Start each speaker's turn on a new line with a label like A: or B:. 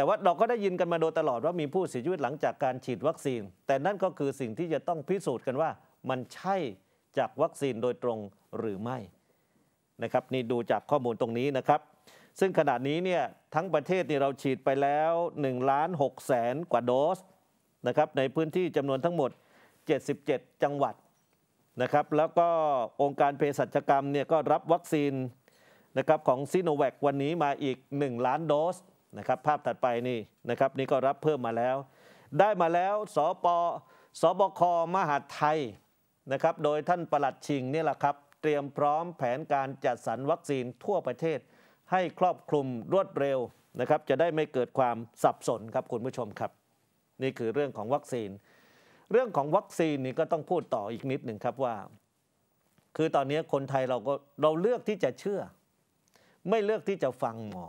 A: แต่ว่าเราก็ได้ยินกันมาโดยตลอด ว่ามีผู้เสียชีวิตหลังจากการฉีดวัคซีน แต่นั่นก็คือสิ่งที่จะต้องพิสูจน์กันว่า มันใช่จากวัคซีนโดยตรงหรือไม่นะครับนี่ดูจากข้อมูลตรงนี้นะครับซึ่งขณะนี้เนี่ยทั้งประเทศนี่เราฉีดไปแล้ว1ล้าน6แสนกว่าโดสนะครับในพื้นที่จำนวนทั้งหมด 77 จังหวัดนะครับแล้วก็องค์การเภสัชกรรมเนี่ยก็รับวัคซีนนะครับของซีโนแวควันนี้มาอีก 1 ล้านโดสนะครับภาพถัดไปนี่นะครับนี่ก็รับเพิ่มมาแล้ว ได้มาแล้วสปสบคมหาดไทยนะครับโดยท่านประหลัดชิงนี่แหละครับ เตรียมพร้อมแผนการจัดสรรวัคซีนทั่วประเทศ ให้ครอบคลุมรวดเร็วนะครับจะได้ไม่เกิดความสับสนครับคุณผู้ชมครับ นี่คือเรื่องของวัคซีน เรื่องของวัคซีนนี่ก็ต้องพูดต่ออีกนิดหนึ่งครับว่า คือตอนนี้คนไทยเราก็เราเลือกที่จะเชื่อ ไม่เลือกที่จะฟังหมอ